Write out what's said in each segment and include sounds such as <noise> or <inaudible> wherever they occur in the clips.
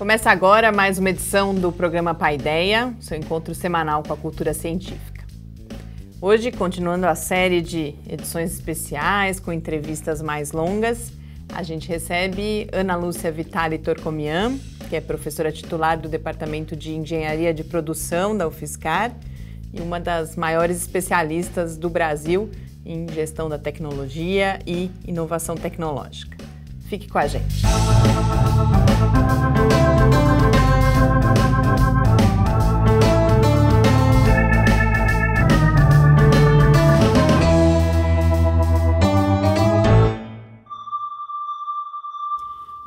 Começa agora mais uma edição do programa Paideia, seu encontro semanal com a cultura científica. Hoje, continuando a série de edições especiais com entrevistas mais longas, a gente recebe Ana Lúcia Vitali Torcomian, que é professora titular do Departamento de Engenharia de Produção da UFSCar e uma das maiores especialistas do Brasil em gestão da tecnologia e inovação tecnológica. Fique com a gente.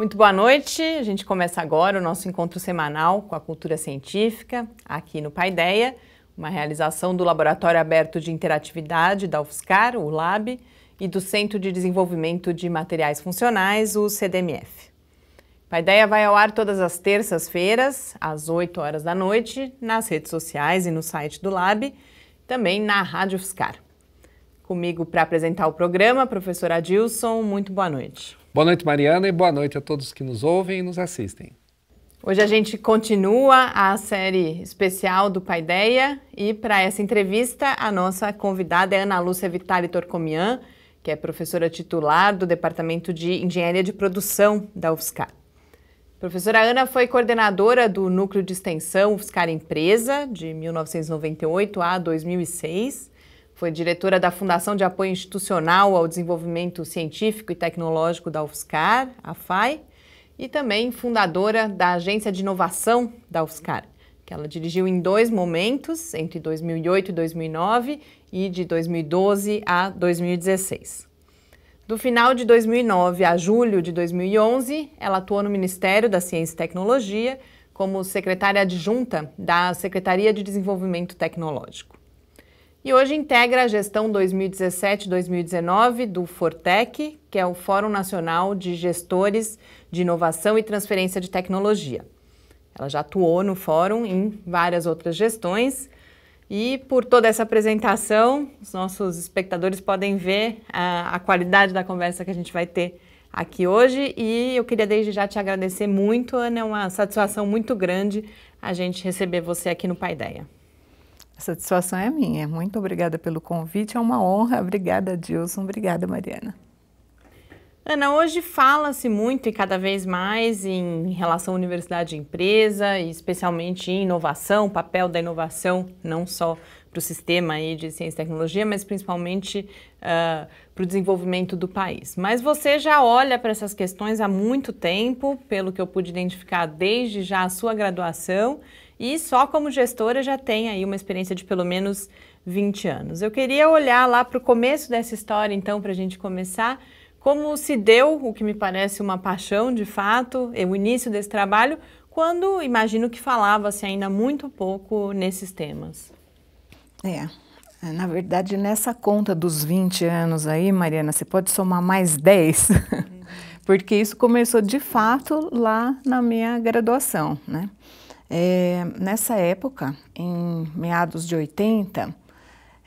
Muito boa noite. A gente começa agora o nosso encontro semanal com a cultura científica, aqui no Paideia, uma realização do Laboratório Aberto de Interatividade da UFSCar, o LAB, e do Centro de Desenvolvimento de Materiais Funcionais, o CDMF. Paideia vai ao ar todas as terças-feiras, às 8 horas da noite, nas redes sociais e no site do LAB, também na Rádio UFSCar. Comigo para apresentar o programa, professor Adilson, muito boa noite. Boa noite, Mariana, e boa noite a todos que nos ouvem e nos assistem. Hoje a gente continua a série especial do Paideia e para essa entrevista a nossa convidada é Ana Lúcia Vitali Torcomian, que é professora titular do Departamento de Engenharia de Produção da UFSCar. Professora Ana foi coordenadora do Núcleo de Extensão UFSCar Empresa de 1998 a 2006 foi diretora da Fundação de Apoio Institucional ao Desenvolvimento Científico e Tecnológico da UFSCar, a FAI, e também fundadora da Agência de Inovação da UFSCar, que ela dirigiu em dois momentos, entre 2008 e 2009 e de 2012 a 2016. Do final de 2009 a julho de 2011, ela atuou no Ministério da Ciência e Tecnologia como secretária adjunta da Secretaria de Desenvolvimento Tecnológico e hoje integra a gestão 2017-2019 do Fortec, que é o Fórum Nacional de Gestores de Inovação e Transferência de Tecnologia. Ela já atuou no fórum em várias outras gestões. E por toda essa apresentação, os nossos espectadores podem ver a, a qualidade da conversa que a gente vai ter aqui hoje. E eu queria desde já te agradecer muito, Ana. É uma satisfação muito grande a gente receber você aqui no Paideia. A satisfação é minha. Muito obrigada pelo convite, é uma honra. Obrigada, Dilson. Obrigada, Mariana. Ana, hoje fala-se muito e cada vez mais em relação à universidade e empresa, e especialmente em inovação, papel da inovação, não só para o sistema aí de ciência e tecnologia, mas principalmente uh, ah, para o desenvolvimento do país. Mas você já olha para essas questões há muito tempo, pelo que eu pude identificar desde já a sua graduação, e só como gestora já tem aí uma experiência de pelo menos 20 anos. Eu queria olhar lá para o começo dessa história, então, para a gente começar, como se deu o que me parece uma paixão de fato, é o início desse trabalho, quando imagino que falava-se ainda muito pouco nesses temas. É, é na verdade, nessa conta dos 20 anos aí, Mariana, você pode somar mais 10, <laughs> porque isso começou de fato lá na minha graduação, né? É, nessa época, em meados de 80,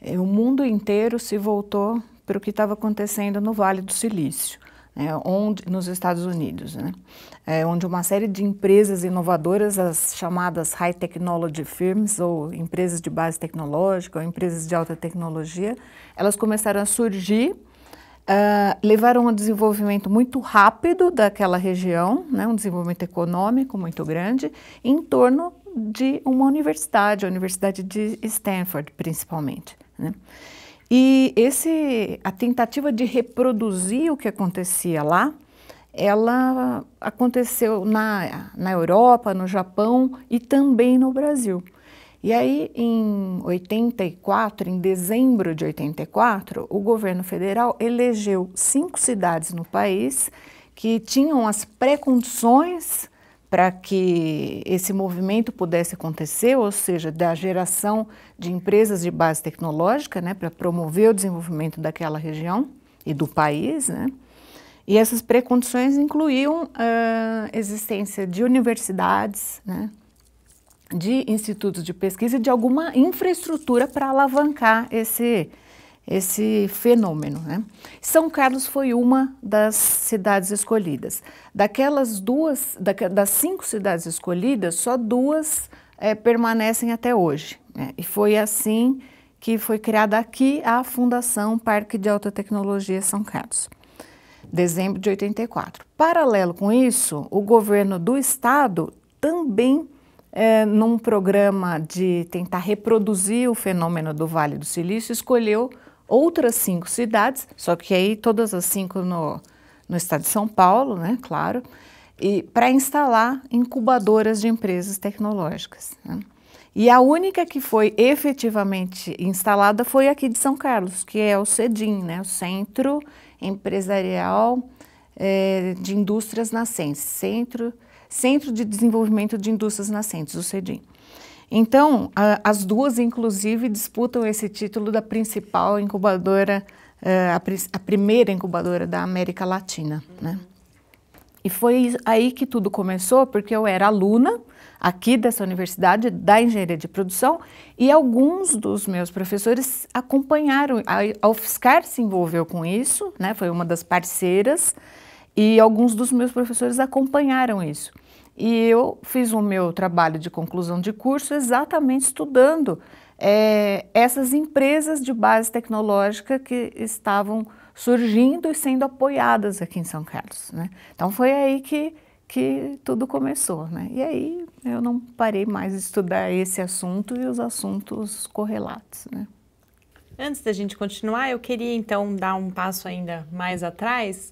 é, eh, o mundo inteiro se voltou para o que estava acontecendo no Vale do Silício, né, onde, nos Estados Unidos, né, é, onde uma série de empresas inovadoras, as chamadas high technology firms, ou empresas de base tecnológica, ou empresas de alta tecnologia, elas começaram a surgir uh, levaram a um desenvolvimento muito rápido daquela região, né, um desenvolvimento econômico muito grande, em torno de uma universidade, a Universidade de Stanford, principalmente. Né? E esse, a tentativa de reproduzir o que acontecia lá, ela aconteceu na, na Europa, no Japão e também no Brasil. E aí, em 84, em dezembro de 84, o governo federal elegeu cinco cidades no país que tinham as precondições para que esse movimento pudesse acontecer, ou seja, da geração de empresas de base tecnológica, né, para promover o desenvolvimento daquela região e do país, né? E essas precondições incluíam a existência de universidades, né? de institutos de pesquisa e de alguma infraestrutura para alavancar esse, esse fenômeno. Né? São Carlos foi uma das cidades escolhidas. Daquelas duas, da, das cinco cidades escolhidas, só duas é, permanecem até hoje. Né? E foi assim que foi criada aqui a Fundação Parque de Alta Tecnologia São Carlos, dezembro de 84. Paralelo com isso, o governo do estado também é, num programa de tentar reproduzir o fenômeno do Vale do Silício, escolheu outras cinco cidades, só que aí todas as cinco no, no estado de São Paulo, né, claro, e para instalar incubadoras de empresas tecnológicas. Né? E a única que foi efetivamente instalada foi aqui de São Carlos, que é o CEDIM, né, o Centro Empresarial é, de Indústrias Nascentes, Centro Centro de Desenvolvimento de Indústrias Nascentes, o CEDIM. Então, a, as duas, inclusive, disputam esse título da principal incubadora, eh, a, a primeira incubadora da América Latina. Uhum. Né? E foi aí que tudo começou, porque eu era aluna aqui dessa universidade da engenharia de produção e alguns dos meus professores acompanharam. A, a UFSCar se envolveu com isso, né? foi uma das parceiras e alguns dos meus professores acompanharam isso. E eu fiz o meu trabalho de conclusão de curso exatamente estudando é, essas empresas de base tecnológica que estavam surgindo e sendo apoiadas aqui em São Carlos. Né? Então foi aí que, que tudo começou. Né? E aí eu não parei mais de estudar esse assunto e os assuntos correlatos. Né? Antes da gente continuar, eu queria então dar um passo ainda mais atrás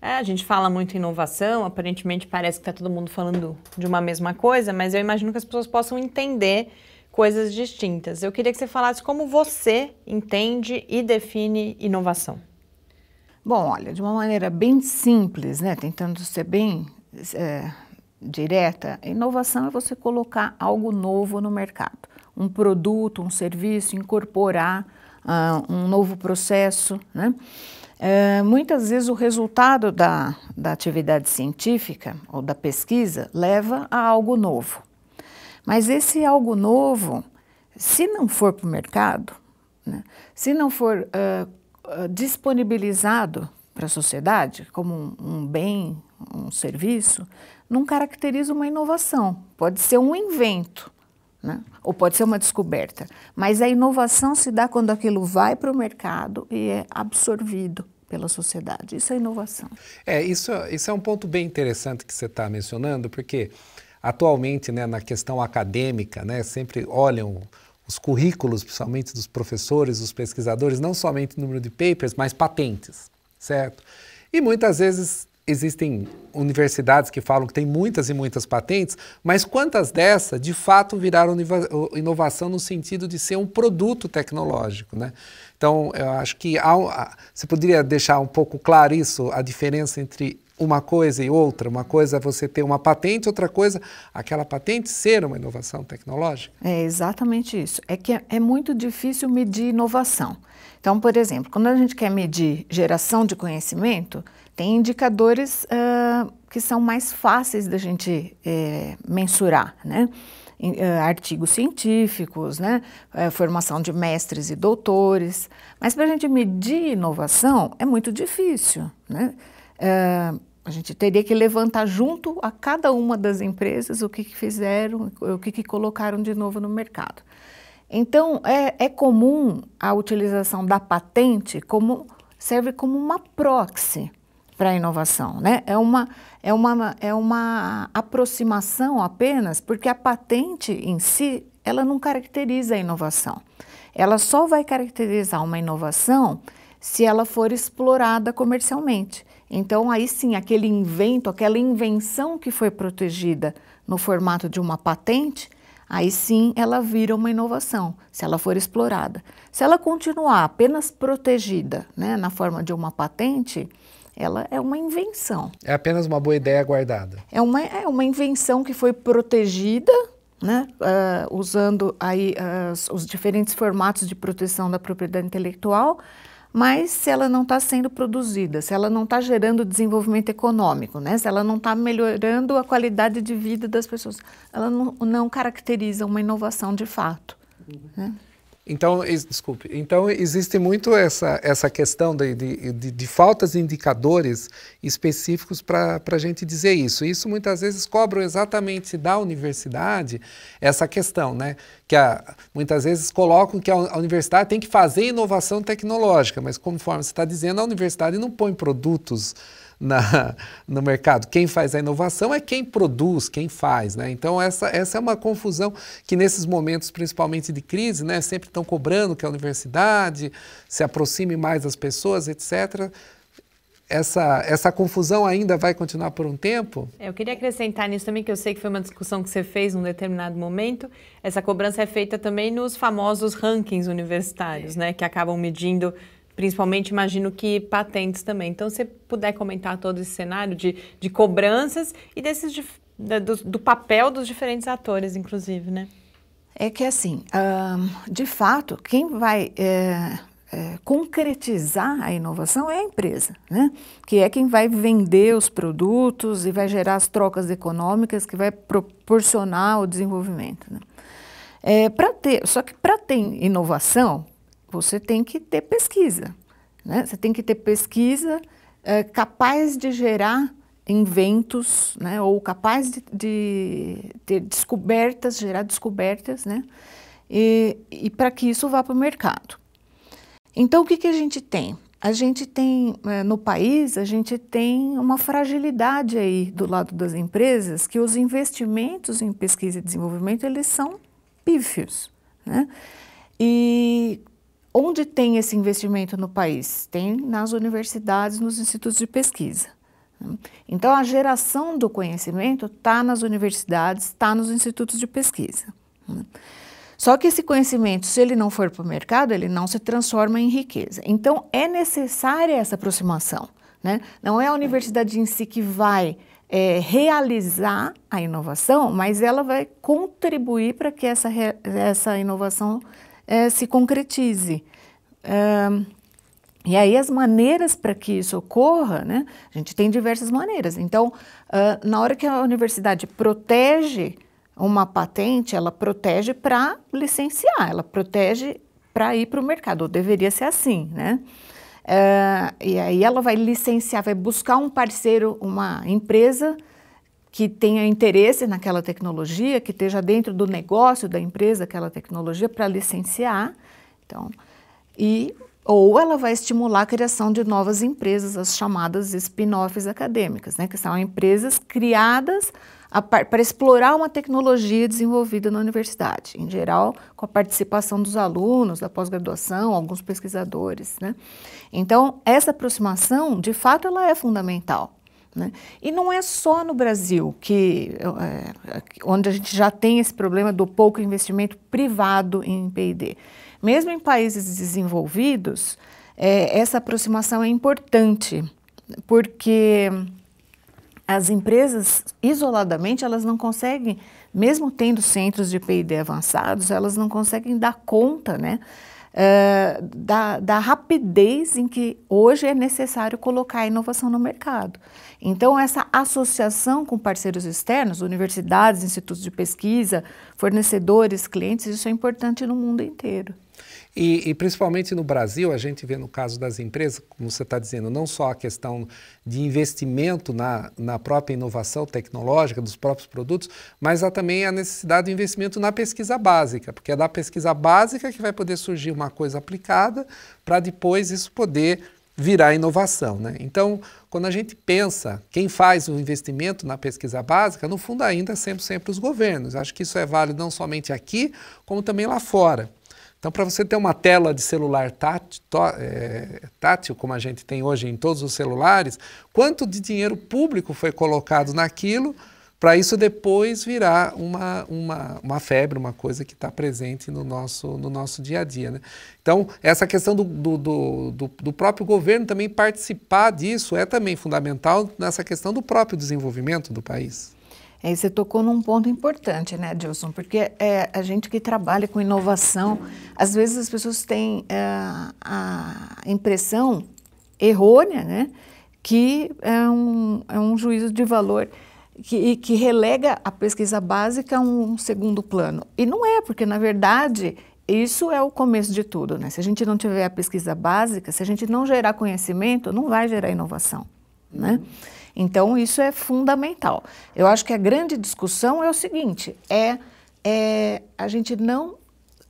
é, a gente fala muito em inovação, aparentemente parece que está todo mundo falando de uma mesma coisa, mas eu imagino que as pessoas possam entender coisas distintas. Eu queria que você falasse como você entende e define inovação. Bom, olha, de uma maneira bem simples, né, tentando ser bem é, direta, inovação é você colocar algo novo no mercado, um produto, um serviço, incorporar uh, um novo processo, né? Eh, muitas vezes o resultado da, da atividade científica ou da pesquisa leva a algo novo. Mas esse algo novo, se não for para o mercado, né, se não for uh, disponibilizado para a sociedade como um, um bem, um serviço, não caracteriza uma inovação, pode ser um invento. Né? Ou pode ser uma descoberta. Mas a inovação se dá quando aquilo vai para o mercado e é absorvido pela sociedade. Isso é inovação. É, isso, isso é um ponto bem interessante que você está mencionando, porque atualmente, né, na questão acadêmica, né, sempre olham os currículos, principalmente dos professores, dos pesquisadores, não somente o número de papers, mas patentes, certo? E muitas vezes existem universidades que falam que tem muitas e muitas patentes, mas quantas dessas de fato viraram inovação no sentido de ser um produto tecnológico, né? Então, eu acho que há, você poderia deixar um pouco claro isso, a diferença entre uma coisa e outra, uma coisa é você ter uma patente, outra coisa aquela patente ser uma inovação tecnológica. É exatamente isso. É que é, é muito difícil medir inovação. Então, por exemplo, quando a gente quer medir geração de conhecimento, tem indicadores uh, que são mais fáceis da gente eh, mensurar, né? artigos científicos, né? Eh, formação de mestres e doutores. Mas para a gente medir inovação é muito difícil. Né? Uh, a gente teria que levantar junto a cada uma das empresas o que, que fizeram, o que, que, colocaram de novo no mercado. Então, é, é comum a utilização da patente como serve como uma proxy para a inovação, né? É uma, é, uma, é uma aproximação apenas, porque a patente em si, ela não caracteriza a inovação. Ela só vai caracterizar uma inovação se ela for explorada comercialmente. Então, aí sim, aquele invento, aquela invenção que foi protegida no formato de uma patente, aí sim ela vira uma inovação, se ela for explorada. Se ela continuar apenas protegida né, na forma de uma patente, ela é uma invenção. É apenas uma boa ideia guardada. É uma, é uma invenção que foi protegida, né, uh, usando aí ah, os diferentes formatos de proteção da propriedade intelectual, mas se ela não está sendo produzida, se ela não está gerando desenvolvimento econômico, né, se ela não está melhorando a qualidade de vida das pessoas, ela não, não caracteriza uma inovação de fato. Uhum. Né? Então, desculpe. Então, existe muito essa, essa questão de, de, de, de faltas de indicadores específicos para a gente dizer isso. Isso muitas vezes cobram exatamente da universidade essa questão, né? Que a, muitas vezes colocam que a, a universidade tem que fazer inovação tecnológica, mas conforme você está dizendo, a universidade não põe produtos na, <laughs> no mercado. Quem faz a inovação é quem produz, quem faz. Né? Então, essa, essa é uma confusão que, nesses momentos, principalmente de crise, né, sempre estão cobrando que a universidade se aproxime mais das pessoas, etc essa, essa confusão ainda vai continuar por um tempo? É, eu queria acrescentar nisso também, que eu sei que foi uma discussão que você fez num determinado momento. Essa cobrança é feita também nos famosos rankings universitários, é. né? Que acabam medindo principalmente imagino que patentes também. Então, se puder comentar todo esse cenário de, de cobranças e desses do, do papel dos diferentes atores, inclusive, né? É que assim, de fato, quem vai é, é, concretizar a inovação é a empresa, né? Que é quem vai vender os produtos e vai gerar as trocas econômicas que vai proporcionar o desenvolvimento. Né? É, para ter, só que para ter inovação, você tem que ter pesquisa. Né? Você tem que ter pesquisa é, capaz de gerar inventos, né? ou capaz de, de ter descobertas, gerar descobertas, né? e, e para que isso vá para o mercado. Então, o que, que a gente tem? A gente tem, é, no país, a gente tem uma fragilidade aí do lado das empresas, que os investimentos em pesquisa e desenvolvimento, eles são pífios, né? E Onde tem esse investimento no país? Tem nas universidades, nos institutos de pesquisa. Né? Então, a geração do conhecimento está nas universidades, está nos institutos de pesquisa. Né? Só que esse conhecimento, se ele não for para o mercado, ele não se transforma em riqueza. Então, é necessária essa aproximação. Né? Não é a universidade em si que vai é, realizar a inovação, mas ela vai contribuir para que essa, essa inovação é, se concretize. É, e aí as maneiras para que isso ocorra, né? A gente tem diversas maneiras. Então, uh, na hora que a universidade protege uma patente, ela protege para licenciar, ela protege para ir para o mercado, ou deveria ser assim, né? Uh, e aí ela vai licenciar, vai buscar um parceiro, uma empresa que tenha interesse naquela tecnologia, que esteja dentro do negócio da empresa aquela tecnologia para licenciar. Então, e ou ela vai estimular a criação de novas empresas, as chamadas spin-offs acadêmicas, né, que são empresas criadas para explorar uma tecnologia desenvolvida na universidade, em geral com a participação dos alunos da pós-graduação, alguns pesquisadores. Né? Então, essa aproximação, de fato, ela é fundamental. Né? E não é só no Brasil que é, é, onde a gente já tem esse problema do pouco investimento privado em P&D. Mesmo em países desenvolvidos, é, essa aproximação é importante, porque as empresas isoladamente elas não conseguem, mesmo tendo centros de P&D avançados, elas não conseguem dar conta, né? da, da rapidez em que hoje é necessário colocar a inovação no mercado. Então, essa associação com parceiros externos, universidades, institutos de pesquisa, fornecedores, clientes, isso é importante no mundo inteiro. E, e, principalmente no Brasil, a gente vê no caso das empresas, como você está dizendo, não só a questão de investimento na, na própria inovação tecnológica, dos próprios produtos, mas há também a necessidade de investimento na pesquisa básica, porque é da pesquisa básica que vai poder surgir uma coisa aplicada para depois isso poder virar inovação. Né? Então, quando a gente pensa quem faz o investimento na pesquisa básica, no fundo ainda é sempre, sempre os governos. Acho que isso é válido não somente aqui, como também lá fora. Então, para você ter uma tela de celular tátil, é, tátil, como a gente tem hoje em todos os celulares, quanto de dinheiro público foi colocado naquilo para isso depois virar uma, uma, uma febre, uma coisa que está presente no nosso, no nosso dia a dia. Né? Então, essa questão do, do, do, do, próprio governo também participar disso é também fundamental nessa questão do próprio desenvolvimento do país. É, você tocou num ponto importante, né, Dilson? Porque é, a gente que trabalha com inovação, às vezes as pessoas têm é, a impressão errônea, né, que é um, é um juízo de valor que, que relega a pesquisa básica a um segundo plano. E não é, porque na verdade isso é o começo de tudo, né? Se a gente não tiver a pesquisa básica, se a gente não gerar conhecimento, não vai gerar inovação, né? Uhum. Então, isso é fundamental. Eu acho que a grande discussão é o seguinte: é, é a gente não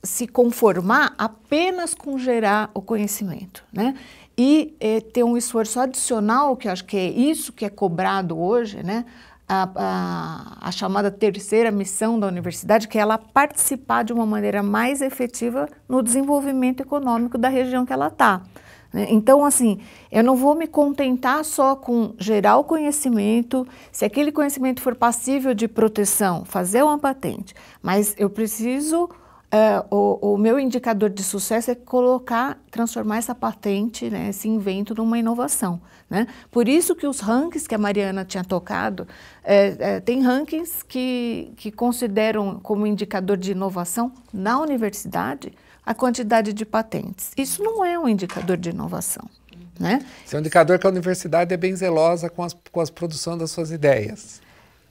se conformar apenas com gerar o conhecimento, né? E é, ter um esforço adicional, que acho que é isso que é cobrado hoje, né? A, a, a, chamada terceira missão da universidade, que é ela participar de uma maneira mais efetiva no desenvolvimento econômico da região que ela está. Né? Então, assim, eu não vou me contentar só com gerar o conhecimento, se aquele conhecimento for passível de proteção, fazer uma patente, mas eu preciso, é, o, o, meu indicador de sucesso é colocar, transformar essa patente, né, esse invento, numa inovação. Né? Por isso que os rankings que a Mariana tinha tocado, é, é, tem rankings que, que consideram como indicador de inovação na universidade, a quantidade de patentes. Isso não é um indicador de inovação. Né? é um indicador que a universidade é bem zelosa com as, com as produções das suas ideias.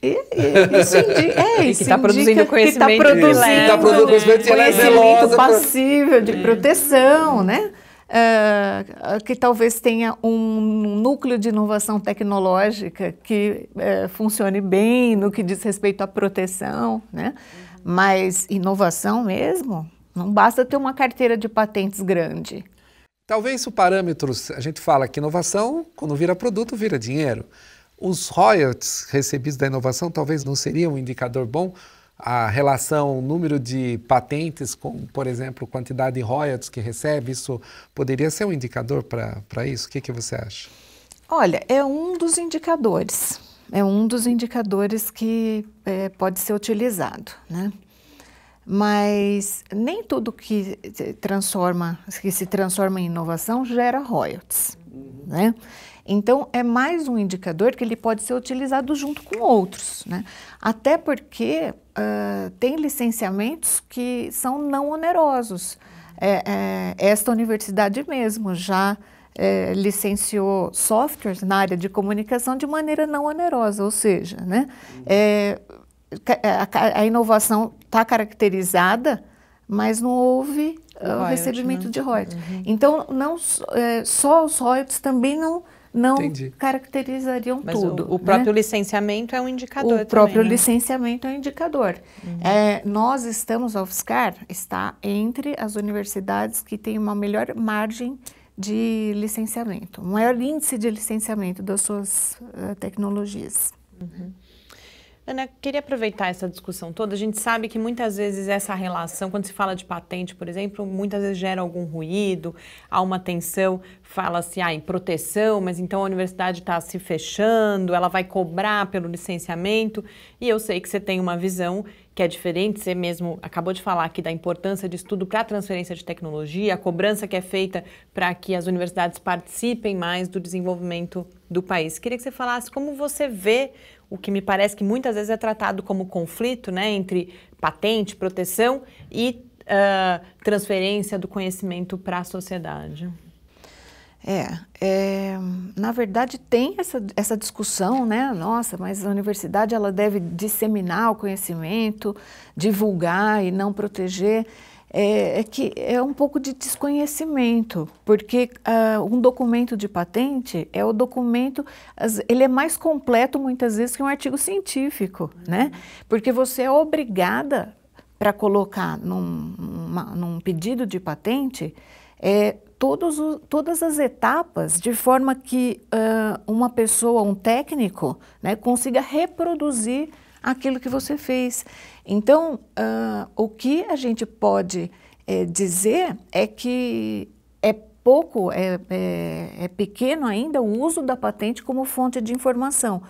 E, e, isso é, <laughs> tá indica, é, isso que está produzindo conhecimento. Que está produzindo, que tá produzindo conhecimento, é passível de é. proteção, né? Uh, que talvez tenha um núcleo de inovação tecnológica que uh, funcione bem no que diz respeito à proteção, né? Uhum. Mas inovação mesmo, não basta ter uma carteira de patentes grande. Talvez o parâmetros, a gente fala que inovação, quando vira produto, vira dinheiro. Os royalties recebidos da inovação talvez não seria um indicador bom. A relação número de patentes com, por exemplo, quantidade de royalties que recebe, isso poderia ser um indicador para isso? O que, que você acha? Olha, é um dos indicadores. É um dos indicadores que é, pode ser utilizado, né? Mas nem tudo que transforma, que se transforma em inovação gera royalties, né? Então, é mais um indicador que ele pode ser utilizado junto com outros, né? Até porque uh, tem licenciamentos que são não onerosos. É, é, esta universidade mesmo já é, licenciou softwares na área de comunicação de maneira não onerosa, ou seja, né? É, é, a, inovação está caracterizada, mas não houve o, ah, recebimento né? de royalties. Uhum. Então, não, é, só os royalties também não, não caracterizariam mas tudo. O, o próprio né? licenciamento é um indicador. O também, próprio né? licenciamento é um indicador. Uhum. É, nós estamos, a UFSCar está entre as universidades que têm uma melhor margem de licenciamento, um maior índice de licenciamento das suas uh, tecnologias. Uhum. Ana, queria aproveitar essa discussão toda. A gente sabe que muitas vezes essa relação, quando se fala de patente, por exemplo, muitas vezes gera algum ruído, há uma tensão, fala-se ah, em proteção, mas então a universidade está se fechando, ela vai cobrar pelo licenciamento. E eu sei que você tem uma visão que é diferente, você mesmo acabou de falar aqui da importância de estudo para a transferência de tecnologia, a cobrança que é feita para que as universidades participem mais do desenvolvimento do país. Queria que você falasse como você vê o que me parece que muitas vezes é tratado como conflito né, entre patente, proteção e uh, transferência do conhecimento para a sociedade. É, é, na verdade tem essa, essa discussão, né? Nossa, mas a universidade ela deve disseminar o conhecimento, divulgar e não proteger é, é, que é um pouco de desconhecimento, porque uh, um documento de patente é o documento, ele é mais completo muitas vezes que um artigo científico, uhum. né? Porque você é obrigada para colocar num, uma, num, pedido de patente é, todos o, todas as etapas de forma que uh, uma pessoa, um técnico, né, consiga reproduzir aquilo que você fez. Então, uh, o que a gente pode é, dizer é que é pouco, é, é, é pequeno ainda o uso da patente como fonte de informação.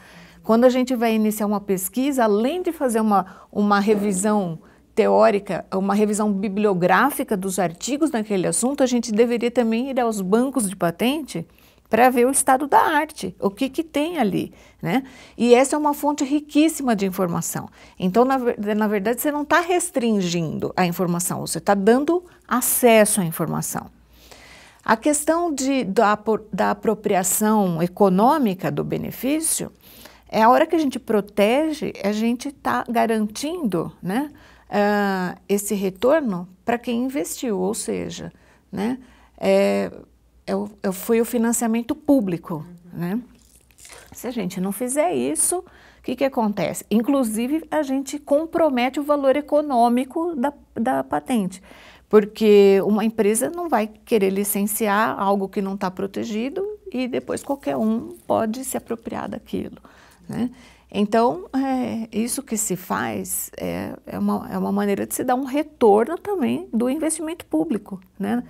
Quando a gente vai iniciar uma pesquisa, além de fazer uma, uma revisão teórica, uma revisão bibliográfica dos artigos naquele assunto, a gente deveria também ir aos bancos de patente para ver o estado da arte, o que, que tem ali, né? E essa é uma fonte riquíssima de informação. Então, na, na verdade, você não está restringindo a informação, você está dando acesso à informação. A questão de, da, da apropriação econômica do benefício é a hora que a gente protege, a gente está garantindo né, uh, esse retorno para quem investiu, ou seja, né, é, eu fui o financiamento público, uhum. né? Se a gente não fizer isso, o que, que acontece? Inclusive, a gente compromete o valor econômico da, da patente, porque uma empresa não vai querer licenciar algo que não está protegido e depois qualquer um pode se apropriar daquilo, né? Então, é, isso que se faz é, é, uma, é uma maneira de se dar um retorno também do investimento público, né?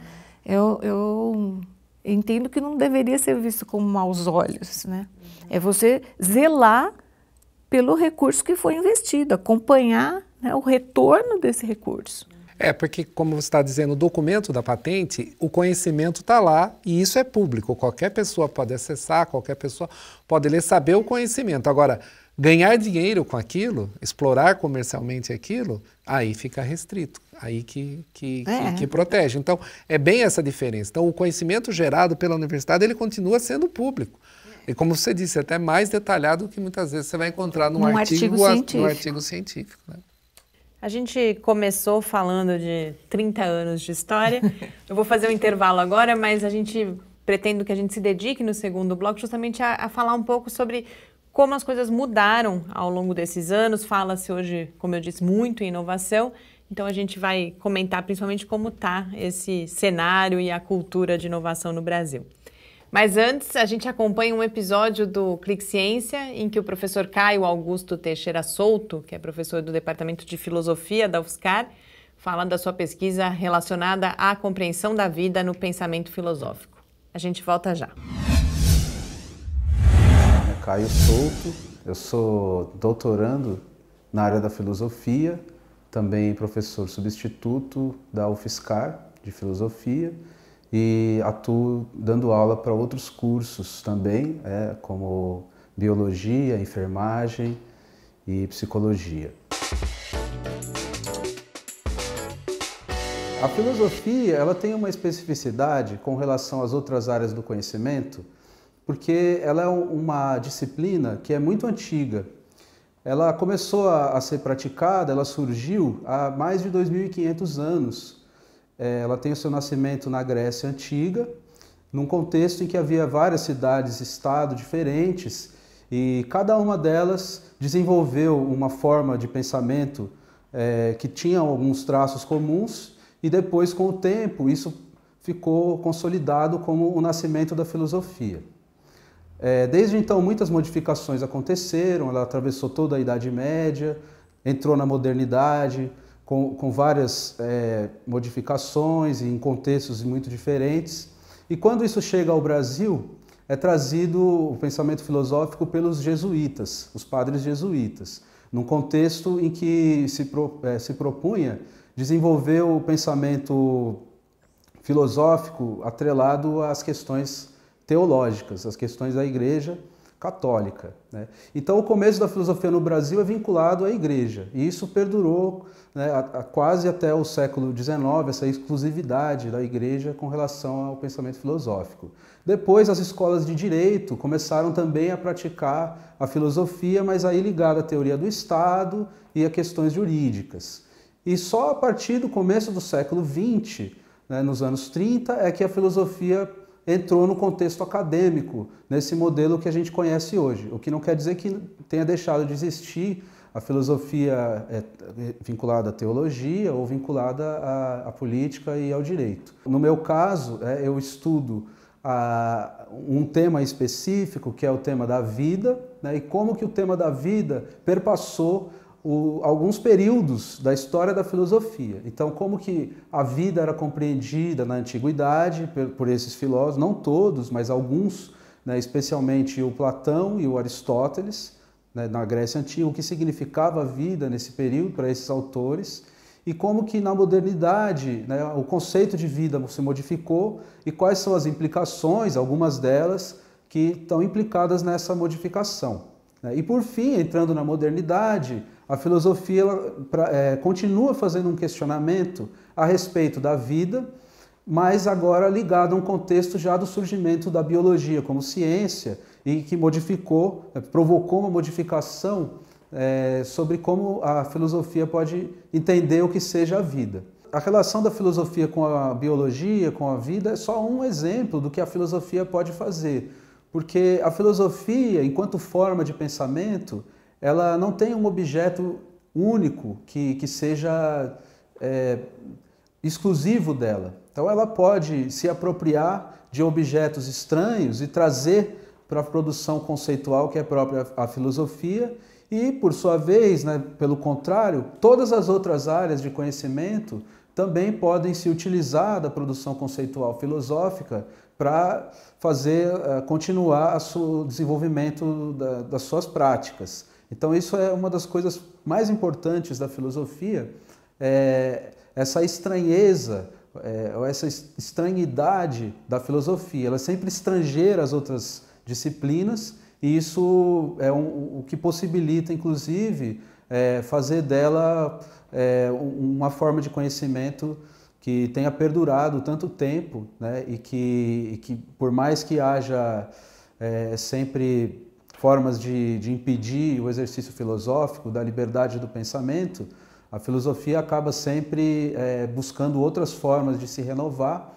Eu, eu entendo que não deveria ser visto com maus olhos, né? É você zelar pelo recurso que foi investido, acompanhar né, o retorno desse recurso. É, porque, como você está dizendo, o documento da patente, o conhecimento está lá e isso é público. Qualquer pessoa pode acessar, qualquer pessoa pode ler, saber o conhecimento. Agora, ganhar dinheiro com aquilo, explorar comercialmente aquilo, aí fica restrito, aí que, que, é. que, que, protege. Então, é bem essa diferença. Então, o conhecimento gerado pela universidade, ele continua sendo público. E como você disse, até mais detalhado do que muitas vezes você vai encontrar num, num artigo, artigo, científico. A, artigo científico né? A gente começou falando de 30 anos de história. <laughs> Eu vou fazer um intervalo agora, mas a gente pretende que a gente se dedique no segundo bloco justamente a, a falar um pouco sobre como as coisas mudaram ao longo desses anos. Fala-se hoje, como eu disse, muito em inovação. Então a gente vai comentar principalmente como está esse cenário e a cultura de inovação no Brasil. Mas antes, a gente acompanha um episódio do Clique Ciência, em que o professor Caio Augusto Teixeira Souto, que é professor do Departamento de Filosofia da UFSCar, fala da sua pesquisa relacionada à compreensão da vida no pensamento filosófico. A gente volta já. Caio Souto, eu sou doutorando na área da filosofia, também professor substituto da UFSCar de filosofia e atuo dando aula para outros cursos também, é, como biologia, enfermagem e psicologia. A filosofia ela tem uma especificidade com relação às outras áreas do conhecimento porque ela é uma disciplina que é muito antiga. Ela começou a, a ser praticada, ela surgiu há mais de 2.500 anos. É, ela tem o seu nascimento na Grécia Antiga, num contexto em que havia várias cidades-estado diferentes e cada uma delas desenvolveu uma forma de pensamento é, que tinha alguns traços comuns e depois, com o tempo, isso ficou consolidado como o nascimento da filosofia. É, desde então, muitas modificações aconteceram, ela atravessou toda a Idade Média, entrou na modernidade, com, com várias é, modificações e em contextos muito diferentes. E quando isso chega ao Brasil, é trazido o pensamento filosófico pelos jesuítas, os padres jesuítas, num contexto em que se, pro, é, se propunha desenvolver o pensamento filosófico atrelado às questões teológicas, as questões da igreja católica. Né? Então, o começo da filosofia no Brasil é vinculado à igreja, e isso perdurou né, a, a quase até o século XIX, essa exclusividade da igreja com relação ao pensamento filosófico. Depois, as escolas de direito começaram também a praticar a filosofia, mas aí ligada à teoria do Estado e a questões jurídicas. E só a partir do começo do século XX, né, nos anos 30, é que a filosofia entrou no contexto acadêmico, nesse modelo que a gente conhece hoje. O que não quer dizer que tenha deixado de existir a filosofia é, vinculada à teologia ou vinculada à, à, política e ao direito. No meu caso, é, eu estudo a, um tema específico, que é o tema da vida, né, e como que o tema da vida perpassou o, alguns períodos da história da filosofia. Então, como que a vida era compreendida na antiguidade por, por esses filósofos, não todos, mas alguns, né, especialmente o Platão e o Aristóteles, né, na Grécia Antiga, o que significava a vida nesse período para esses autores, e como que na modernidade né, o conceito de vida se modificou e quais são as implicações, algumas delas, que estão implicadas nessa modificação. Né. E por fim, entrando na modernidade, a filosofia ela, pra, é, continua fazendo um questionamento a respeito da vida, mas agora ligado a um contexto já do surgimento da biologia como ciência e que modificou, é, provocou uma modificação é, sobre como a filosofia pode entender o que seja a vida. A relação da filosofia com a biologia, com a vida, é só um exemplo do que a filosofia pode fazer, porque a filosofia, enquanto forma de pensamento, ela não tem um objeto único que, que seja é, exclusivo dela. Então ela pode se apropriar de objetos estranhos e trazer para a produção conceitual que é própria à filosofia e, por sua vez, né, pelo contrário, todas as outras áreas de conhecimento também podem se utilizar da produção conceitual filosófica para fazer uh, continuar o desenvolvimento da, das suas práticas. Então, isso é uma das coisas mais importantes da filosofia, é essa estranheza, é, ou essa estranhidade da filosofia. Ela é sempre estrangeira às outras disciplinas, e isso é um, o que possibilita, inclusive, é, fazer dela é, uma forma de conhecimento que tenha perdurado tanto tempo, né? e, que, e que por mais que haja é, sempre formas de, de impedir o exercício filosófico da liberdade do pensamento, a filosofia acaba sempre é, buscando outras formas de se renovar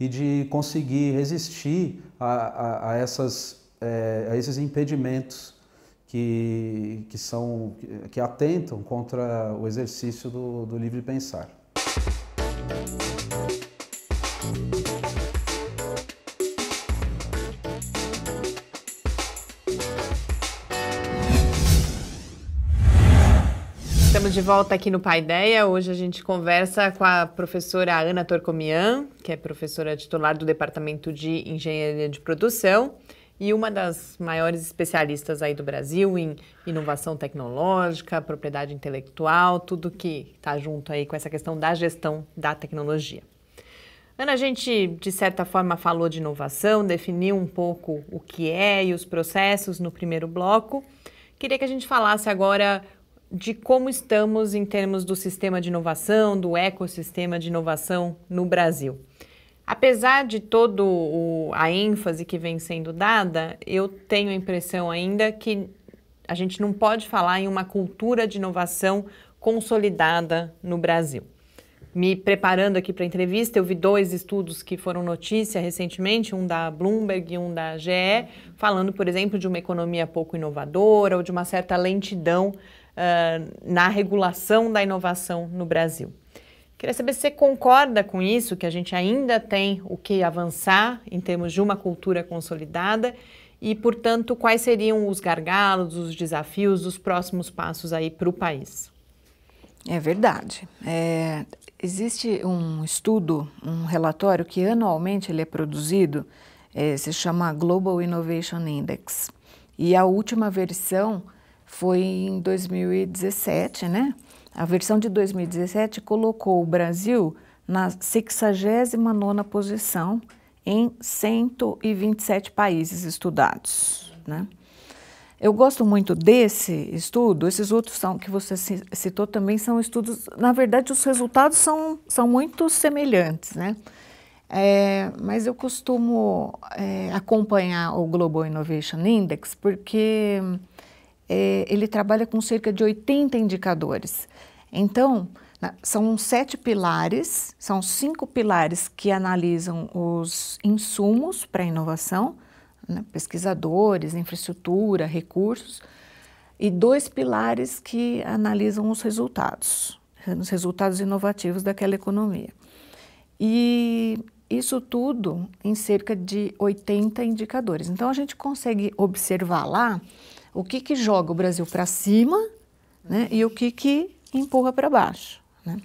e de conseguir resistir a, a, a, essas, é, a esses impedimentos que, que, são, que atentam contra o exercício do, do livre pensar. de volta aqui no Pai Ideia. Hoje a gente conversa com a professora Ana Torcomian, que é professora titular do Departamento de Engenharia de Produção e uma das maiores especialistas aí do Brasil em inovação tecnológica, propriedade intelectual, tudo que está junto aí com essa questão da gestão da tecnologia. Ana, a gente de certa forma falou de inovação, definiu um pouco o que é e os processos no primeiro bloco. Queria que a gente falasse agora de como estamos em termos do sistema de inovação, do ecossistema de inovação no Brasil. Apesar de todo a ênfase que vem sendo dada, eu tenho a impressão ainda que a gente não pode falar em uma cultura de inovação consolidada no Brasil. Me preparando aqui para a entrevista, eu vi dois estudos que foram notícia recentemente, um da Bloomberg e um da GE, falando, por exemplo, de uma economia pouco inovadora ou de uma certa lentidão uh, na regulação da inovação no Brasil. Queria saber se você concorda com isso, que a gente ainda tem o que avançar em termos de uma cultura consolidada e, portanto, quais seriam os gargalos, os desafios, os próximos passos aí para o país. É verdade. É, existe um estudo, um relatório que anualmente ele é produzido, é, se chama Global Innovation Index. E a última versão foi em 2017, né? A versão de 2017 colocou o Brasil na 69ª posição em 127 países estudados, né? Eu gosto muito desse estudo, esses outros são, que você citou também são estudos, na verdade os resultados são, são muito semelhantes, né? É, mas eu costumo é, acompanhar o Global Innovation Index porque é, ele trabalha com cerca de 80 indicadores. Então, são sete pilares, são cinco pilares que analisam os insumos para a inovação, né, pesquisadores, infraestrutura, recursos, e dois pilares que analisam os resultados, os resultados inovativos daquela economia. E isso tudo em cerca de 80 indicadores. Então a gente consegue observar lá o que, que joga o Brasil para cima né, e o que, que empurra para baixo. Né?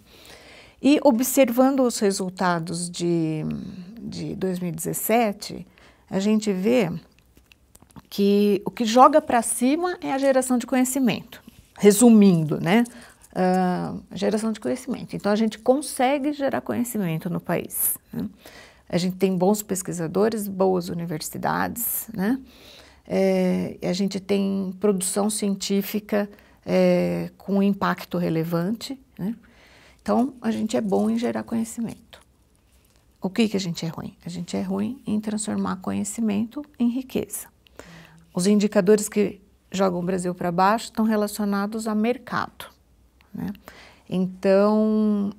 E observando os resultados de, de 2017, a gente vê que o que joga para cima é a geração de conhecimento. Resumindo, né? Uh, geração de conhecimento. Então, a gente consegue gerar conhecimento no país. Né? A gente tem bons pesquisadores, boas universidades, né? é, a gente tem produção científica é, com impacto relevante. Né? Então, a gente é bom em gerar conhecimento. O que, que a gente é ruim? A gente é ruim em transformar conhecimento em riqueza. Os indicadores que jogam o Brasil para baixo estão relacionados a mercado. Né? Então,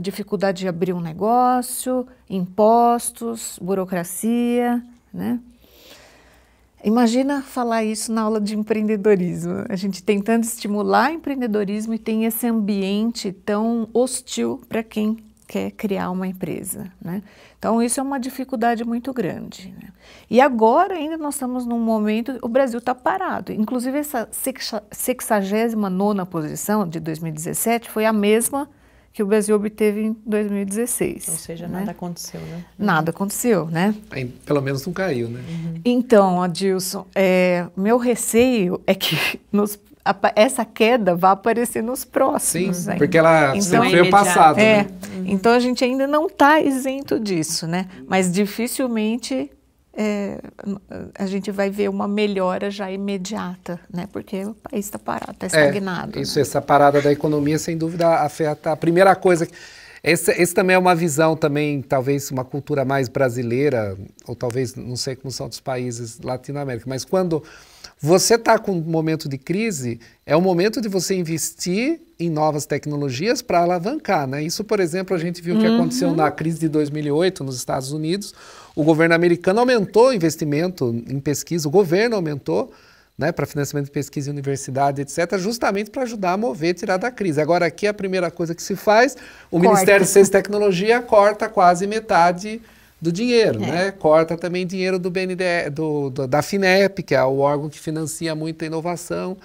dificuldade de abrir um negócio, impostos, burocracia, né? Imagina falar isso na aula de empreendedorismo. A gente tentando estimular empreendedorismo e tem esse ambiente tão hostil para quem quer criar uma empresa. Né? Então, isso é uma dificuldade muito grande. Né? E agora ainda nós estamos num momento, o Brasil está parado. Inclusive, essa 69 posição de 2017 foi a mesma que o Brasil obteve em 2016. Ou seja, né? nada aconteceu, né? Nada aconteceu, né? Aí, pelo menos não caiu, né? Uhum. Então, Adilson, é, meu receio é que <laughs> nos, a, essa queda vá aparecer nos próximos. Sim, ainda. Né? porque ela então, sempre veio então, é passado, é, né? né? Então, a gente ainda não está isento disso, né? Mas dificilmente é, a gente vai ver uma melhora já imediata, né? Porque o país está parado, está é, estagnado. É, isso, né? essa parada da economia, sem dúvida, afeta. A primeira coisa. Esse, essa também é uma visão também, talvez uma cultura mais brasileira, ou talvez, não sei como são outros países latino latino-américa, mas quando você está com um momento de crise, é o momento de você investir em novas tecnologias para alavancar, né? Isso, por exemplo, a gente viu o que uhum. aconteceu na crise de 2008 nos Estados Unidos, o governo americano aumentou o investimento em pesquisa, o governo aumentou né, para financiamento de pesquisa em universidade, etc., justamente para ajudar a mover, tirar da crise. Agora, aqui a primeira coisa que se faz, o corta. Ministério de Ciência e Tecnologia corta quase metade do dinheiro, é. né? Corta também dinheiro do BNDE, do, do, da FINEP, que é o órgão que financia muita inovação.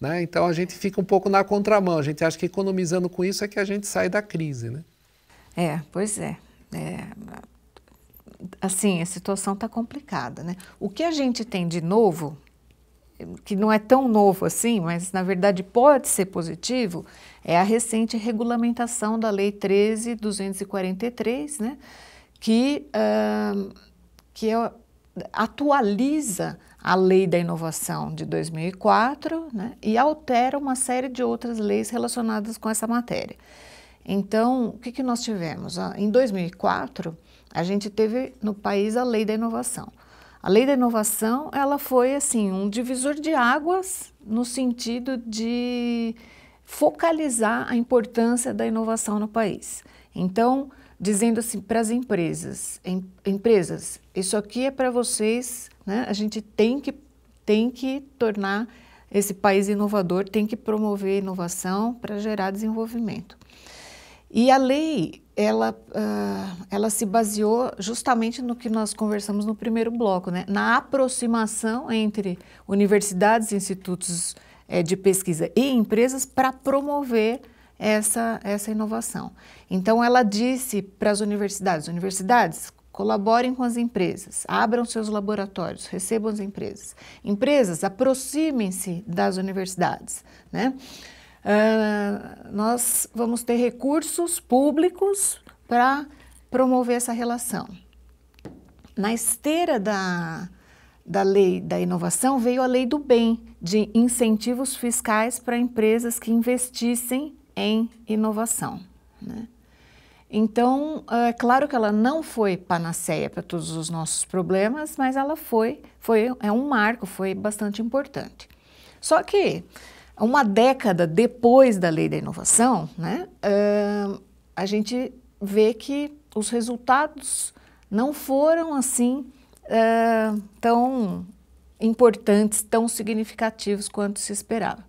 Né? Então a gente fica um pouco na contramão. A gente acha que economizando com isso é que a gente sai da crise. Né? É, pois é. é assim, a situação está complicada, né? O que a gente tem de novo, que não é tão novo assim, mas na verdade pode ser positivo, é a recente regulamentação da Lei 13.243, né? Que, uh, que é, atualiza a Lei da Inovação de 2004 né? e altera uma série de outras leis relacionadas com essa matéria. Então, o que, que nós tivemos? Ah, em 2004, a gente teve no país a lei da inovação. A lei da inovação, ela foi assim um divisor de águas no sentido de focalizar a importância da inovação no país. Então, dizendo assim para as empresas, em, empresas, isso aqui é para vocês, né? A gente tem que tem que tornar esse país inovador, tem que promover inovação para gerar desenvolvimento. E a lei ela, uh, ela se baseou justamente no que nós conversamos no primeiro bloco, né? na aproximação entre universidades, institutos eh, de pesquisa e empresas para promover essa, essa inovação. Então, ela disse para as universidades: universidades, colaborem com as empresas, abram seus laboratórios, recebam as empresas. Empresas, aproximem-se das universidades. Né? uh, nós vamos ter recursos públicos para promover essa relação. Na esteira da, da lei da inovação veio a lei do bem, de incentivos fiscais para empresas que investissem em inovação. Né? Então, ah, é claro que ela não foi panaceia para todos os nossos problemas, mas ela foi, foi é um marco, foi bastante importante. Só que uma década depois da lei da inovação, né, uh, a gente vê que os resultados não foram assim uh, tão importantes, tão significativos quanto se esperava.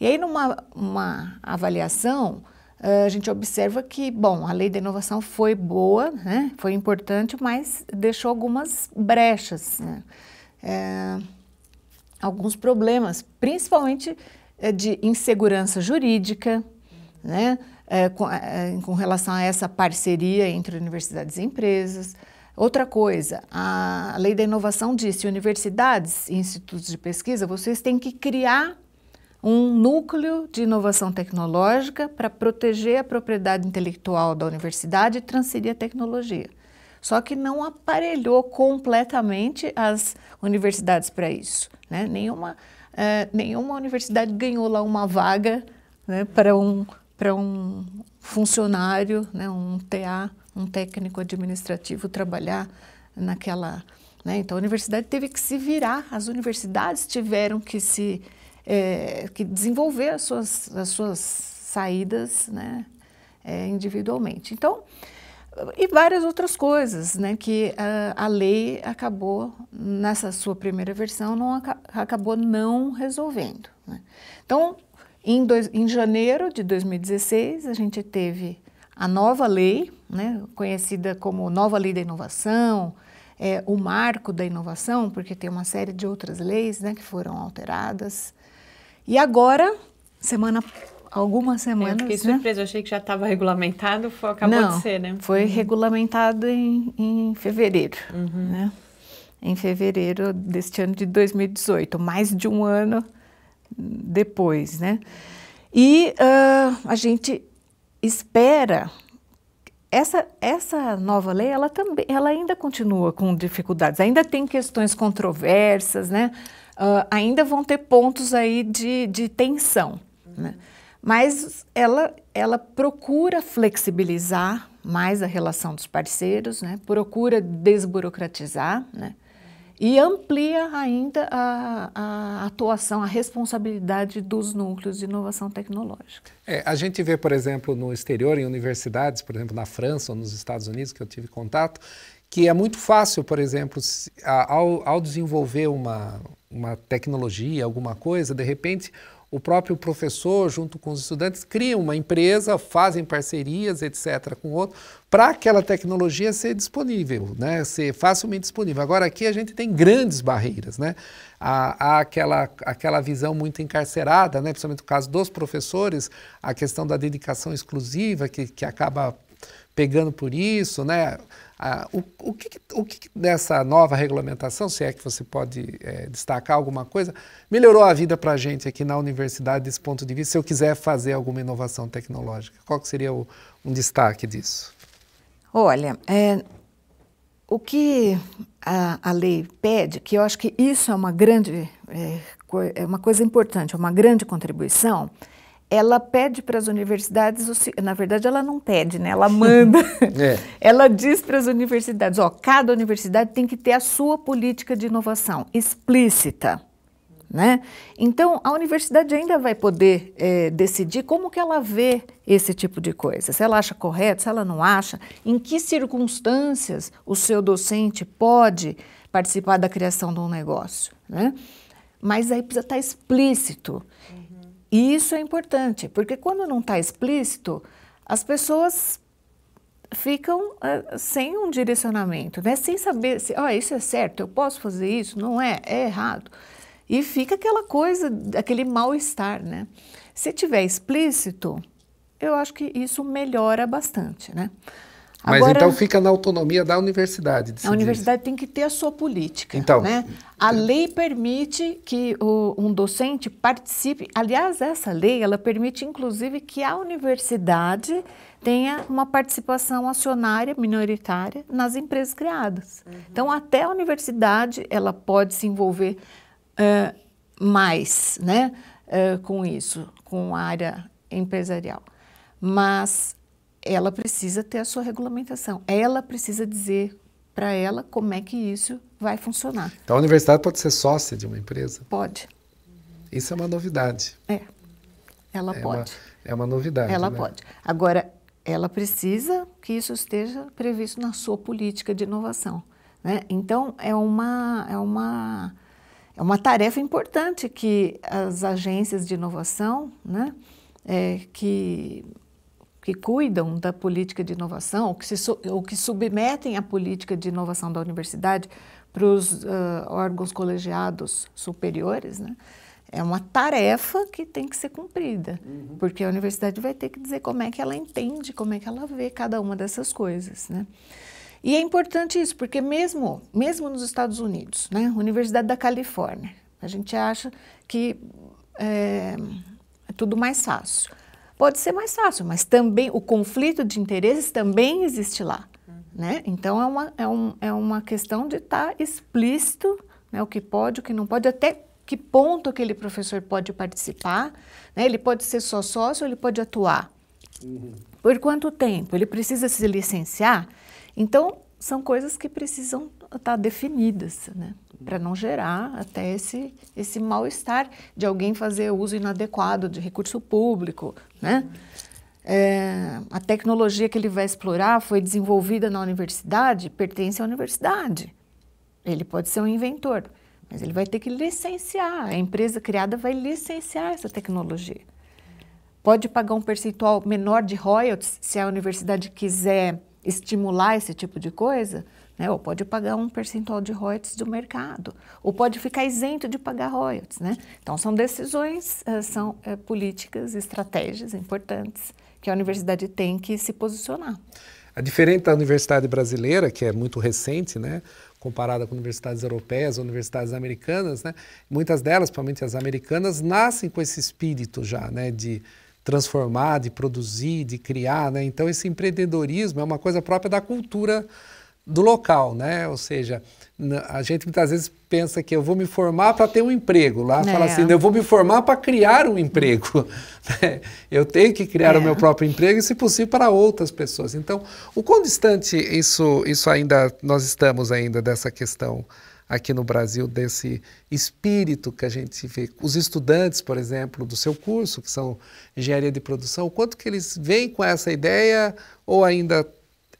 E aí, numa avaliação, uh, a gente observa que, bom, a lei da inovação foi boa, né, foi importante, mas deixou algumas brechas, né, uh, alguns problemas, principalmente é, de insegurança jurídica, né, é, com, é, com relação a essa parceria entre universidades e empresas. Outra coisa, a lei da inovação disse: universidades e institutos de pesquisa, vocês têm que criar um núcleo de inovação tecnológica para proteger a propriedade intelectual da universidade e transferir a tecnologia. Só que não aparelhou completamente as universidades para isso. Né? Nenhuma é, nenhuma universidade ganhou lá uma vaga né, para um, um funcionário, né, um TA, um técnico administrativo trabalhar naquela. Né? Então a universidade teve que se virar, as universidades tiveram que se é, que desenvolver as suas, as suas saídas né, é, individualmente. Então, e várias outras coisas, né, que a, ah, a, lei acabou, nessa sua primeira versão, não acabou não resolvendo. Né? Então, em, dois, em janeiro de 2016, a gente teve a nova lei, né, conhecida como Nova Lei da Inovação, é, o Marco da Inovação, porque tem uma série de outras leis né, que foram alteradas. E agora, semana algumas semanas. Eu fiquei né? surpresa, né? eu achei que já estava regulamentado, foi, acabou Não, de ser, né? Foi uhum. regulamentado em, em fevereiro, uhum. né? Em fevereiro deste ano de 2018, mais de um ano depois, né? E uh, a gente espera essa, essa nova lei, ela também, ela ainda continua com dificuldades, ainda tem questões controversas, né? Uh, ainda vão ter pontos aí de, de tensão, uhum. né? Mas ela, ela procura flexibilizar mais a relação dos parceiros, né? procura desburocratizar né? e amplia ainda a, a, atuação, a responsabilidade dos núcleos de inovação tecnológica. É, a gente vê, por exemplo, no exterior, em universidades, por exemplo, na França ou nos Estados Unidos, que eu tive contato, que é muito fácil, por exemplo, ao, ao desenvolver uma, uma tecnologia, alguma coisa, de repente o próprio professor, junto com os estudantes, cria uma empresa, fazem parcerias, etc., com outro, para aquela tecnologia ser disponível, né? ser facilmente disponível. Agora, aqui a gente tem grandes barreiras. Né? Há, há aquela, aquela visão muito encarcerada, né? principalmente no caso dos professores, a questão da dedicação exclusiva, que, que acaba pegando por isso, né? Ah, o, o, que, o que dessa nova regulamentação, se é que você pode é, destacar alguma coisa, melhorou a vida para a gente aqui na universidade desse ponto de vista, se eu quiser fazer alguma inovação tecnológica? Qual seria o, um destaque disso? Olha, é, o que a, a, lei pede, que eu acho que isso é uma grande é, é uma coisa importante, é uma grande contribuição, ela pede para as universidades, na verdade ela não pede, né? Ela manda. <laughs> é. <laughs> Ela diz para as universidades, ó, cada universidade tem que ter a sua política de inovação explícita, né? Então a universidade ainda vai poder é, decidir como que ela vê esse tipo de coisa, se ela acha correto, se ela não acha, em que circunstâncias o seu docente pode participar da criação de um negócio, né? Mas aí precisa estar explícito. E isso é importante, porque quando não está explícito, as pessoas ficam uh, sem um direcionamento, né? sem saber se oh, isso é certo, eu posso fazer isso, não é, é errado. E fica aquela coisa, aquele mal-estar. Né? Se tiver explícito, eu acho que isso melhora bastante. Né? Mas Agora, então fica na autonomia da universidade. a universidade tem que ter a sua política. Então, né? Então. A lei permite que o, um docente participe. Aliás, essa lei ela permite, inclusive, que a universidade tenha uma participação acionária minoritária nas empresas criadas. Uhum. Então, até a universidade ela pode se envolver uh, mais, né, uh, com isso, com a área empresarial. Mas ela precisa ter a sua regulamentação. Ela precisa dizer para ela como é que isso vai funcionar. Então a universidade pode ser sócia de uma empresa? Pode. Isso é uma novidade. É. Ela é pode. Uma, é uma novidade. Ela né? pode. Agora, ela precisa que isso esteja previsto na sua política de inovação. Né? Então, é uma, é, uma, é uma tarefa importante que as agências de inovação, né? É, que que cuidam da política de inovação, ou que, se, ou que submetem a política de inovação da universidade para os uh, ah, órgãos colegiados superiores, né? é uma tarefa que tem que ser cumprida, uhum. porque a universidade vai ter que dizer como é que ela entende, como é que ela vê cada uma dessas coisas, né? E é importante isso, porque mesmo, mesmo nos Estados Unidos, né, Universidade da Califórnia, a gente acha que é, é tudo mais fácil pode ser mais fácil, mas também o conflito de interesses também existe lá. Uhum. Né? Então, é uma, é, um, é uma questão de estar tá explícito né, o que pode, o que não pode, até que ponto aquele professor pode participar. Né? Ele pode ser só sócio, ele pode atuar. Uhum. Por quanto tempo? Ele precisa se licenciar? Então, são coisas que precisam estar tá definidas. Né? para não gerar até esse, esse mal-estar de alguém fazer uso inadequado de recurso público, né? É, a tecnologia que ele vai explorar foi desenvolvida na universidade, pertence à universidade. Ele pode ser um inventor, mas ele vai ter que licenciar. A empresa criada vai licenciar essa tecnologia. Pode pagar um percentual menor de royalties se a universidade quiser estimular esse tipo de coisa, né? Ou pode pagar um percentual de royalties do mercado, ou pode ficar isento de pagar royalties. Né? Então, são decisões, eh, são eh, políticas, estratégias importantes que a universidade tem que se posicionar. A é diferente da universidade brasileira, que é muito recente, né, comparada com universidades europeias, universidades americanas, né, muitas delas, principalmente as americanas, nascem com esse espírito já, né, de transformar, de produzir, de criar, né. Então esse empreendedorismo é uma coisa própria da cultura do local, né? Ou seja, a gente muitas vezes pensa que eu vou me formar para ter um emprego. Lá é. fala assim, eu vou me formar para criar um emprego. <laughs> Né? eu tenho que criar é. o meu próprio emprego e, se possível, para outras pessoas. Então, o quão distante isso, isso ainda, nós estamos ainda dessa questão aqui no Brasil, desse espírito que a gente vê. Os estudantes, por exemplo, do seu curso, que são engenharia de produção, o quanto que eles vêm com essa ideia ou ainda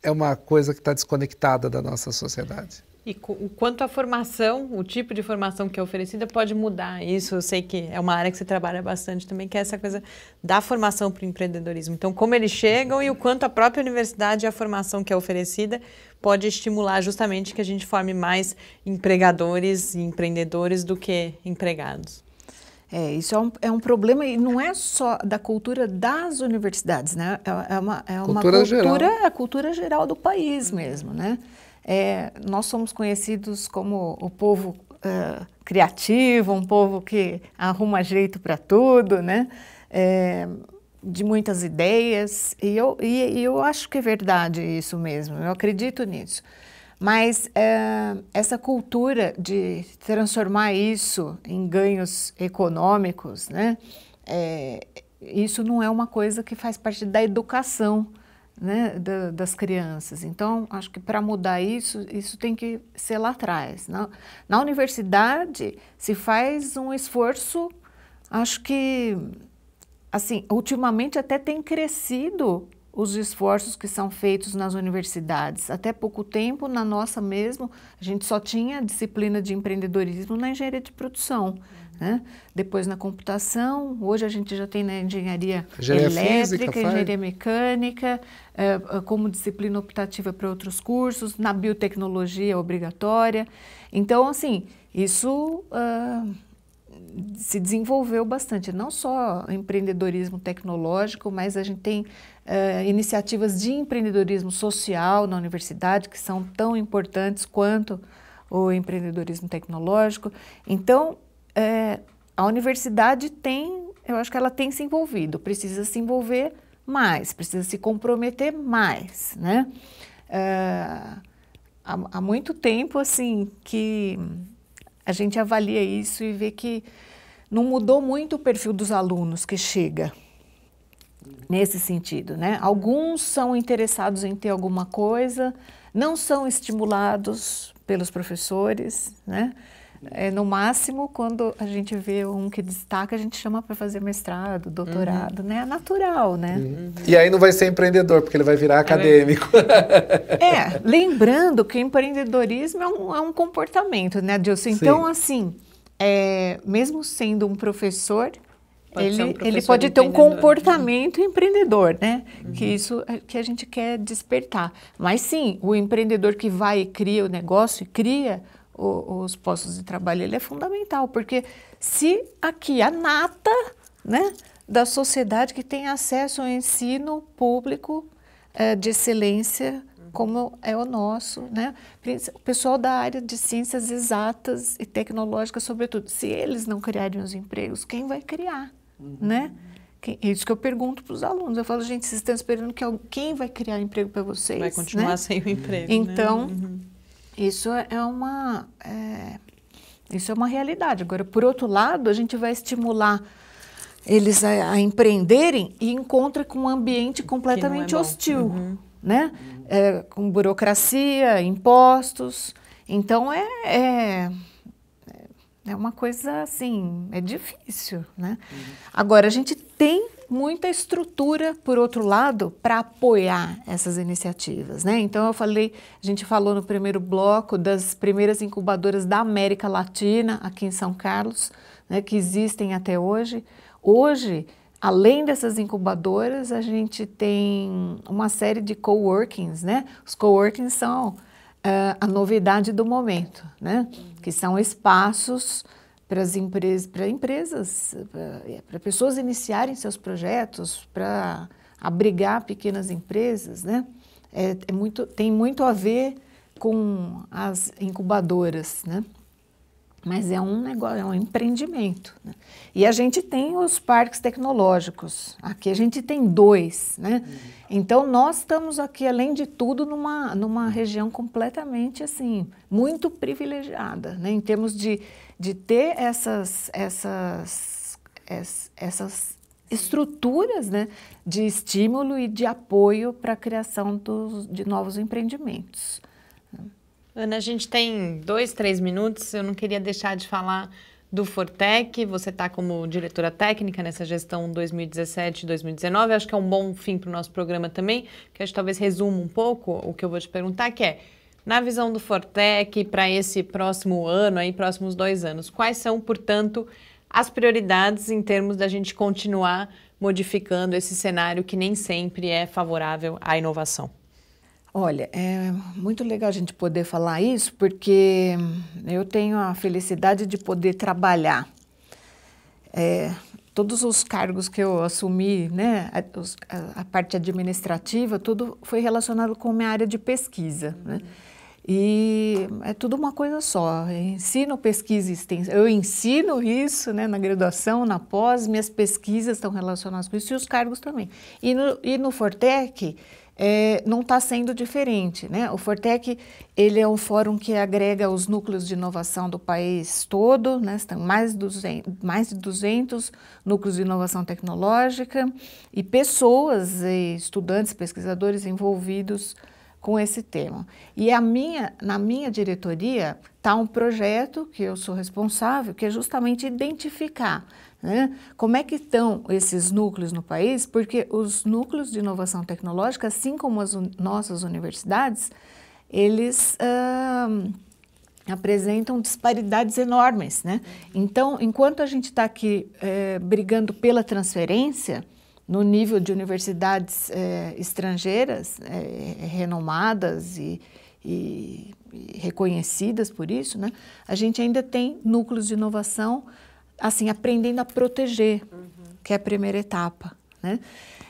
é uma coisa que está desconectada da nossa sociedade. E quanto à formação, o tipo de formação que é oferecida pode mudar. Isso eu sei que é uma área que você trabalha bastante também, que é essa coisa da formação para o empreendedorismo. Então, como eles chegam e o quanto a própria universidade e a formação que é oferecida pode estimular justamente que a gente forme mais empregadores e empreendedores do que empregados. É, isso é um, é um problema e não é só da cultura das universidades, né? É, é uma, é uma cultura, cultura geral. É a cultura geral do país mesmo, né? É, nós somos conhecidos como o povo uh, criativo, um povo que arruma jeito para tudo, né? É, de muitas ideias e eu, e, e eu acho que é verdade isso mesmo, eu acredito nisso. Mas eh, essa cultura de transformar isso em ganhos econômicos, né? É, isso não é uma coisa que faz parte da educação né, da, das crianças. Então, acho que para mudar isso, isso tem que ser lá atrás. Na, né. na universidade, se faz um esforço, acho que, assim, ultimamente até tem crescido os esforços que são feitos nas universidades. Até pouco tempo, na nossa mesmo, a gente só tinha disciplina de empreendedorismo na engenharia de produção. Né? Depois na computação, hoje a gente já tem na né, engenharia, engenharia elétrica, física, engenharia mecânica, eh, eh, como disciplina optativa para outros cursos, na biotecnologia obrigatória. Então, assim, isso uh, se desenvolveu bastante, não só empreendedorismo tecnológico, mas a gente tem uh, iniciativas de empreendedorismo social na universidade que são tão importantes quanto o empreendedorismo tecnológico. Então, é, a universidade tem, eu acho que ela tem se envolvido, precisa se envolver mais, precisa se comprometer mais, né? Uh, há, há muito tempo, assim, que a gente avalia isso e vê que não mudou muito o perfil dos alunos que chega nesse sentido, né? Alguns são interessados em ter alguma coisa, não são estimulados pelos professores, né? É, no máximo, quando a gente vê um que destaca, a gente chama para fazer mestrado, doutorado, uhum. né? É natural, né? Uhum. E aí não vai ser empreendedor, porque ele vai virar é acadêmico. É, lembrando que empreendedorismo é um, é um comportamento, né, Dilson? Então, Sim. assim, é, mesmo sendo um professor, Pode ele, um ele pode ter um comportamento empreendedor, né? Uhum. Que isso que a gente quer despertar. Mas sim, o empreendedor que vai e cria o negócio e cria o, os postos de trabalho, ele é fundamental, porque se aqui a nata né, da sociedade que tem acesso ao ensino público é, de excelência, como é o nosso, né? O pessoal da área de ciências exatas e tecnológicas, sobretudo, se eles não criarem os empregos, quem vai criar, uhum. né? É isso que eu pergunto para os alunos. Eu falo, gente, vocês estão esperando que alguém vai criar emprego para vocês? Vai continuar né? sem o emprego. Né? Então, né? uhum. Isso é, é uma, é, isso é uma realidade. Agora, por outro lado, a gente vai estimular eles a, a empreenderem e encontra com um ambiente é completamente é hostil, uhum. né? É, com burocracia, impostos. Então, é, é, é uma coisa assim, é difícil, né? Uhum. Agora, a gente tem muita estrutura, por outro lado, para apoiar essas iniciativas. Né? Então, eu falei, a gente falou no primeiro bloco das primeiras incubadoras da América Latina, aqui em São Carlos, né, que existem até hoje. Hoje, Além dessas incubadoras, a gente tem uma série de coworkings, né? Os coworkings são uh, a novidade do momento, né? Que são espaços para as empresas, para empresas, é, para pessoas iniciarem seus projetos, para abrigar pequenas empresas, né? É, é, muito, tem muito a ver com as incubadoras, né? Mas é um negócio, é um empreendimento. Né? E a gente tem os parques tecnológicos. Aqui a gente tem dois, né? Uhum. Então nós estamos aqui, além de tudo, numa, numa região completamente assim muito privilegiada, né? Em termos de de ter essas, essas, essas estruturas né, de estímulo e de apoio para a criação dos, de novos empreendimentos. Ana, a gente tem dois, três minutos. Eu não queria deixar de falar do Fortec. Você está como diretora técnica nessa gestão 2017-2019. Acho que é um bom fim para o nosso programa também, que acho que talvez resuma um pouco o que eu vou te perguntar, que é na visão do Fortec, para esse próximo ano, aí, próximos dois anos, quais são, portanto, as prioridades em termos da gente continuar modificando esse cenário que nem sempre é favorável à inovação? Olha, é muito legal a gente poder falar isso, porque eu tenho a felicidade de poder trabalhar. É, todos os cargos que eu assumi, né, a, a, parte administrativa, tudo foi relacionado com minha área de pesquisa, uhum. né? E é tudo uma coisa só. Eu ensino pesquisa e extensão. Eu ensino isso né, na graduação, na pós, minhas pesquisas estão relacionadas com isso e os cargos também. E no, e no Fortec é, não está sendo diferente. Né? O Fortec ele é um fórum que agrega os núcleos de inovação do país todo. Né? Estão mais, 200, mais de 200 núcleos de inovação tecnológica e pessoas, e estudantes, pesquisadores envolvidos com esse tema. E a minha, na minha diretoria está um projeto que eu sou responsável, que é justamente identificar né, como é que estão esses núcleos no país, porque os núcleos de inovação tecnológica, assim como as un nossas universidades, eles ah, apresentam disparidades enormes. Né? Então, enquanto a gente está aqui eh, brigando pela transferência, no nível de universidades é, estrangeiras é, renomadas e, e, e, reconhecidas por isso, né? a gente ainda tem núcleos de inovação assim aprendendo a proteger, uhum. que é a primeira etapa. Né?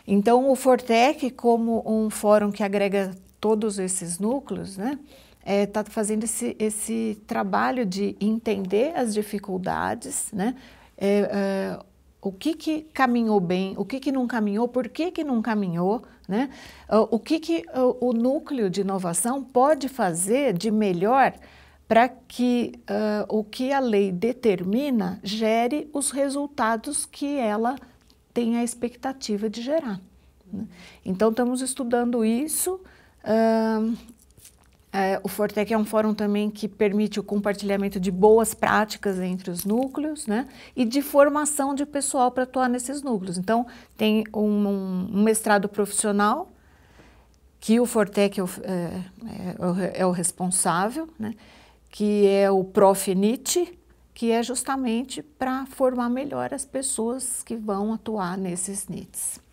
Então, o Fortec, como um fórum que agrega todos esses núcleos, né? está eh, é, fazendo esse, esse trabalho de entender as dificuldades, né? É, é, o que, que caminhou bem, o que, que não caminhou, por que, que não caminhou, né? Ah, o que, que ah, o, núcleo de inovação pode fazer de melhor para que uh, o que a lei determina gere os resultados que ela tem a expectativa de gerar. Né? Então, estamos estudando isso uh, é, o Fortec é um fórum também que permite o compartilhamento de boas práticas entre os núcleos né, e de formação de pessoal para atuar nesses núcleos. Então, tem um, um mestrado profissional, que o Fortec é o, é, é, é o responsável, né, que é o Profnit, que é justamente para formar melhor as pessoas que vão atuar nesses NITs.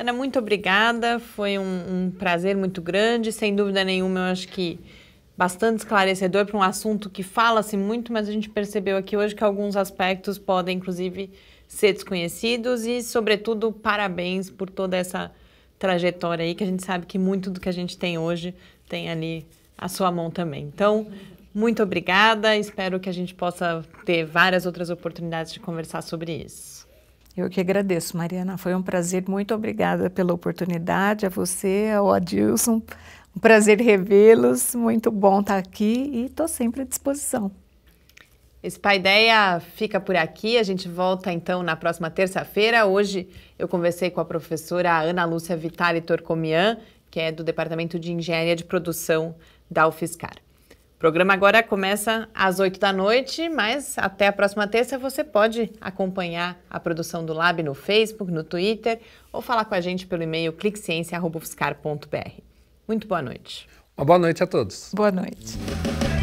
Ana, muito obrigada. Foi um, um prazer muito grande. Sem dúvida nenhuma, eu acho que bastante esclarecedor para um assunto que fala-se muito, mas a gente percebeu aqui hoje que alguns aspectos podem, inclusive, ser desconhecidos e, sobretudo, parabéns por toda essa trajetória aí, que a gente sabe que muito do que a gente tem hoje tem ali a sua mão também. Então, muito obrigada, espero que a gente possa ter várias outras oportunidades de conversar sobre isso. Eu que agradeço, Mariana. Foi um prazer. Muito obrigada pela oportunidade. A você, ao Adilson. Um prazer revê-los. Muito bom estar aqui e estou sempre à disposição. Esse Pai Ideia fica por aqui. A gente volta então na próxima terça-feira. Hoje eu conversei com a professora Ana Lúcia Vitale Torcomian, que é do Departamento de Engenharia de Produção da UFSCar programa agora começa às 8 da noite, mas até a próxima terça você pode acompanhar a produção do Lab no Facebook, no Twitter ou falar com a gente pelo e-mail cliqueciência.fiscar.br. Muito boa noite. Uma boa noite a todos. Boa noite.